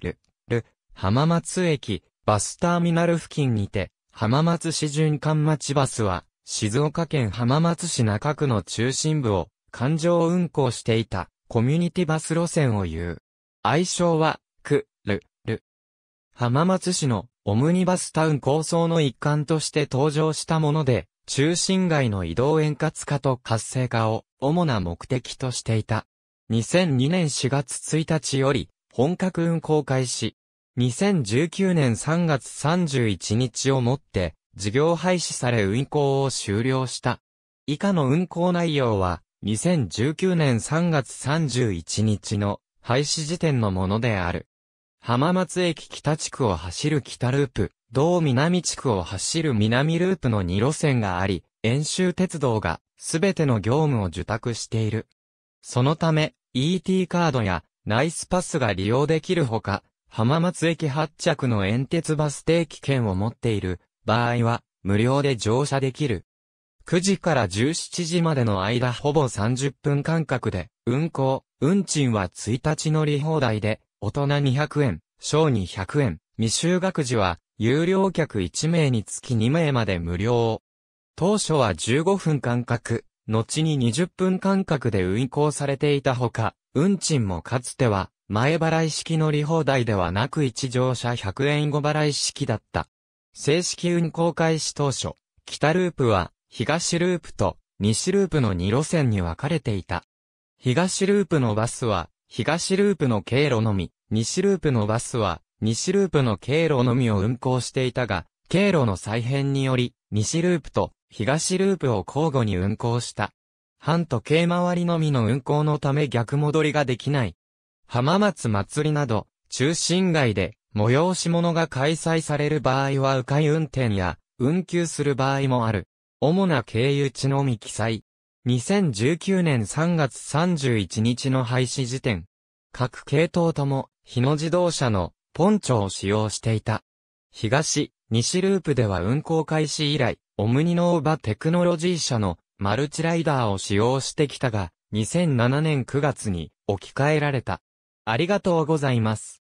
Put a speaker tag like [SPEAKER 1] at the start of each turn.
[SPEAKER 1] る、る、浜松駅、バスターミナル付近にて、浜松市循環町バスは、静岡県浜松市中区の中心部を、環状運行していた、コミュニティバス路線を言う。愛称は、く、る、る。浜松市の、オムニバスタウン構想の一環として登場したもので、中心街の移動円滑化と活性化を主な目的としていた。2002年4月1日より本格運行開始。2019年3月31日をもって、事業廃止され運行を終了した。以下の運行内容は、2019年3月31日の廃止時点のものである。浜松駅北地区を走る北ループ、同南地区を走る南ループの2路線があり、遠州鉄道がすべての業務を受託している。そのため、ET カードやナイスパスが利用できるほか、浜松駅発着の遠鉄バス定期券を持っている場合は無料で乗車できる。9時から17時までの間ほぼ30分間隔で運行、運賃は1日乗り放題で大人200円、小200円、未就学時は有料客1名につき2名まで無料。当初は15分間隔、後に20分間隔で運行されていたほか、運賃もかつては、前払い式乗り放題ではなく一乗車100円後払い式だった。正式運行開始当初、北ループは東ループと西ループの2路線に分かれていた。東ループのバスは東ループの経路のみ、西ループのバスは西ループの経路のみを運行していたが、経路の再編により西ループと東ループを交互に運行した。半時計回りのみの運行のため逆戻りができない。浜松祭りなど、中心街で、催し物が開催される場合は迂回運転や、運休する場合もある。主な経由地のみ記載。2019年3月31日の廃止時点。各系統とも、日野自動車の、ポンチョを使用していた。東、西ループでは運行開始以来、オムニノーバテクノロジー社のマルチライダーを使用してきたが、2007年9月に置き換えられた。ありがとうございます。